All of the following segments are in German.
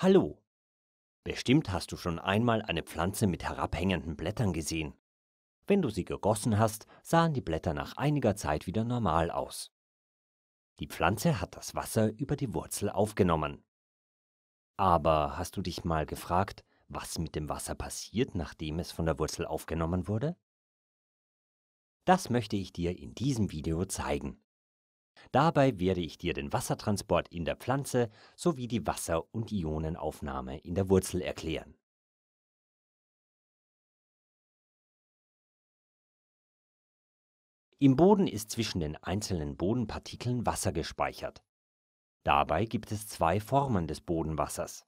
Hallo. Bestimmt hast du schon einmal eine Pflanze mit herabhängenden Blättern gesehen. Wenn du sie gegossen hast, sahen die Blätter nach einiger Zeit wieder normal aus. Die Pflanze hat das Wasser über die Wurzel aufgenommen. Aber hast du dich mal gefragt, was mit dem Wasser passiert, nachdem es von der Wurzel aufgenommen wurde? Das möchte ich dir in diesem Video zeigen. Dabei werde ich dir den Wassertransport in der Pflanze sowie die Wasser- und Ionenaufnahme in der Wurzel erklären. Im Boden ist zwischen den einzelnen Bodenpartikeln Wasser gespeichert. Dabei gibt es zwei Formen des Bodenwassers.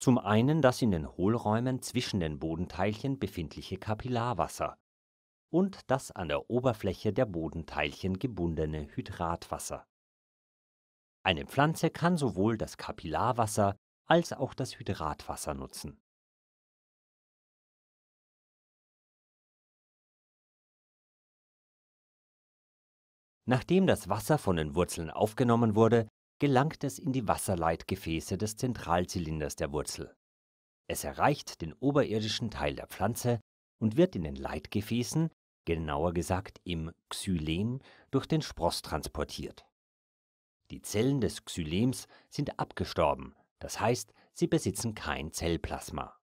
Zum einen das in den Hohlräumen zwischen den Bodenteilchen befindliche Kapillarwasser und das an der Oberfläche der Bodenteilchen gebundene Hydratwasser. Eine Pflanze kann sowohl das Kapillarwasser als auch das Hydratwasser nutzen. Nachdem das Wasser von den Wurzeln aufgenommen wurde, gelangt es in die Wasserleitgefäße des Zentralzylinders der Wurzel. Es erreicht den oberirdischen Teil der Pflanze und wird in den Leitgefäßen genauer gesagt im Xylem, durch den Spross transportiert. Die Zellen des Xylems sind abgestorben, das heißt, sie besitzen kein Zellplasma.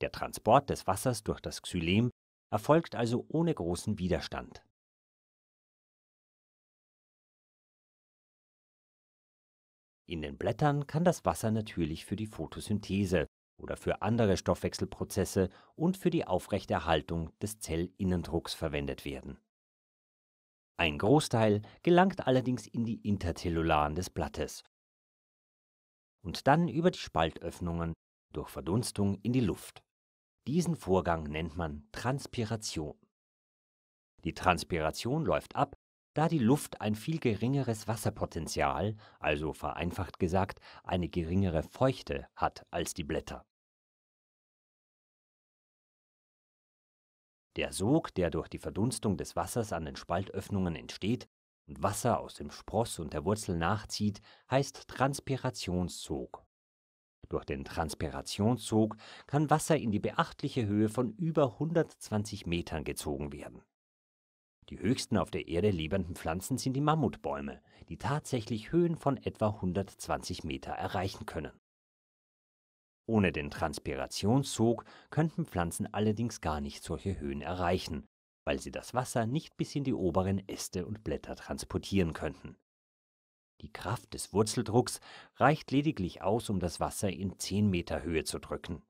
Der Transport des Wassers durch das Xylem erfolgt also ohne großen Widerstand. In den Blättern kann das Wasser natürlich für die Photosynthese, oder für andere Stoffwechselprozesse und für die Aufrechterhaltung des Zellinnendrucks verwendet werden. Ein Großteil gelangt allerdings in die Interzellularen des Blattes und dann über die Spaltöffnungen durch Verdunstung in die Luft. Diesen Vorgang nennt man Transpiration. Die Transpiration läuft ab, da die Luft ein viel geringeres Wasserpotenzial, also vereinfacht gesagt eine geringere Feuchte, hat als die Blätter. Der Sog, der durch die Verdunstung des Wassers an den Spaltöffnungen entsteht und Wasser aus dem Spross und der Wurzel nachzieht, heißt Transpirationssog. Durch den Transpirationssog kann Wasser in die beachtliche Höhe von über 120 Metern gezogen werden die höchsten auf der Erde lebenden Pflanzen sind die Mammutbäume, die tatsächlich Höhen von etwa 120 Meter erreichen können. Ohne den Transpirationszug könnten Pflanzen allerdings gar nicht solche Höhen erreichen, weil sie das Wasser nicht bis in die oberen Äste und Blätter transportieren könnten. Die Kraft des Wurzeldrucks reicht lediglich aus, um das Wasser in 10 Meter Höhe zu drücken.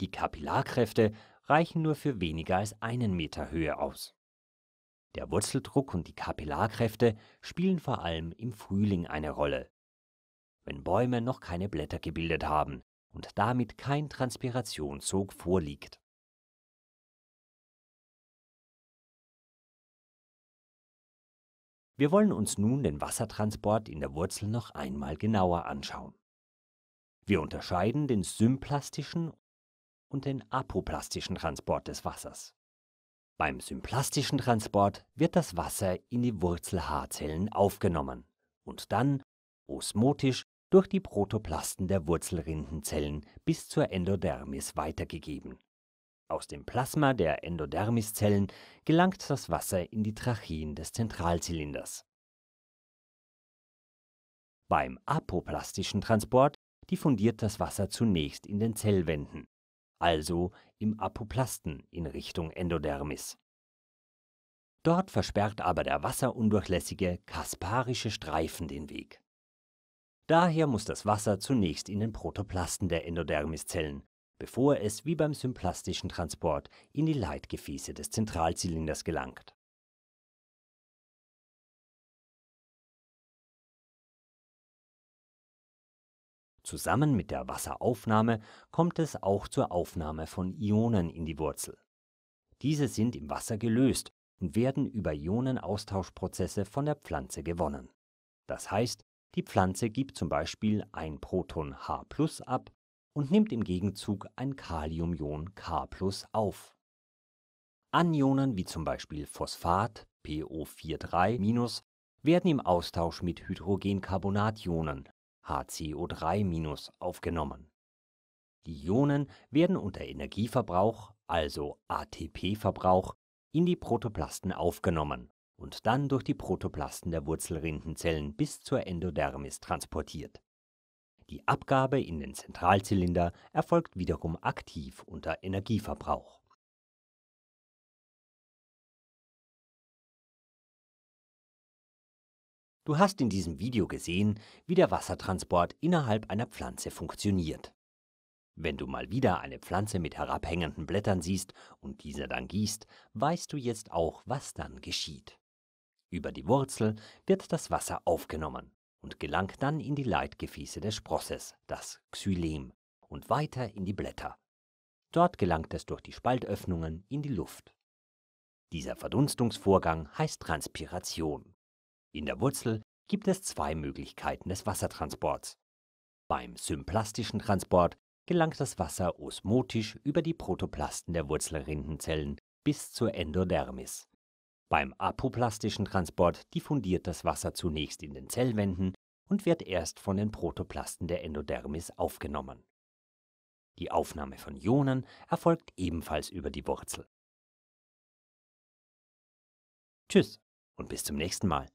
Die Kapillarkräfte reichen nur für weniger als einen Meter Höhe aus. Der Wurzeldruck und die Kapillarkräfte spielen vor allem im Frühling eine Rolle, wenn Bäume noch keine Blätter gebildet haben und damit kein Transpirationszug vorliegt. Wir wollen uns nun den Wassertransport in der Wurzel noch einmal genauer anschauen. Wir unterscheiden den symplastischen und den apoplastischen Transport des Wassers. Beim symplastischen Transport wird das Wasser in die Wurzelhaarzellen aufgenommen und dann osmotisch durch die Protoplasten der Wurzelrindenzellen bis zur Endodermis weitergegeben. Aus dem Plasma der Endodermiszellen gelangt das Wasser in die Tracheen des Zentralzylinders. Beim apoplastischen Transport diffundiert das Wasser zunächst in den Zellwänden also im Apoplasten in Richtung Endodermis. Dort versperrt aber der wasserundurchlässige kasparische Streifen den Weg. Daher muss das Wasser zunächst in den Protoplasten der Endodermiszellen, bevor es wie beim symplastischen Transport in die Leitgefäße des Zentralzylinders gelangt Zusammen mit der Wasseraufnahme kommt es auch zur Aufnahme von Ionen in die Wurzel. Diese sind im Wasser gelöst und werden über Ionenaustauschprozesse von der Pflanze gewonnen. Das heißt, die Pflanze gibt zum Beispiel ein Proton H ab und nimmt im Gegenzug ein Kaliumion K auf. Anionen wie zum Beispiel Phosphat PO43- werden im Austausch mit Hydrogencarbonat-Ionen HCO3- aufgenommen. Die Ionen werden unter Energieverbrauch, also ATP-Verbrauch, in die Protoplasten aufgenommen und dann durch die Protoplasten der Wurzelrindenzellen bis zur Endodermis transportiert. Die Abgabe in den Zentralzylinder erfolgt wiederum aktiv unter Energieverbrauch Du hast in diesem Video gesehen, wie der Wassertransport innerhalb einer Pflanze funktioniert. Wenn du mal wieder eine Pflanze mit herabhängenden Blättern siehst und diese dann gießt, weißt du jetzt auch, was dann geschieht. Über die Wurzel wird das Wasser aufgenommen und gelangt dann in die Leitgefäße des Sprosses, das Xylem, und weiter in die Blätter. Dort gelangt es durch die Spaltöffnungen in die Luft. Dieser Verdunstungsvorgang heißt Transpiration. In der Wurzel gibt es zwei Möglichkeiten des Wassertransports. Beim symplastischen Transport gelangt das Wasser osmotisch über die Protoplasten der Wurzelrindenzellen bis zur Endodermis. Beim apoplastischen Transport diffundiert das Wasser zunächst in den Zellwänden und wird erst von den Protoplasten der Endodermis aufgenommen. Die Aufnahme von Ionen erfolgt ebenfalls über die Wurzel. Tschüss und bis zum nächsten Mal.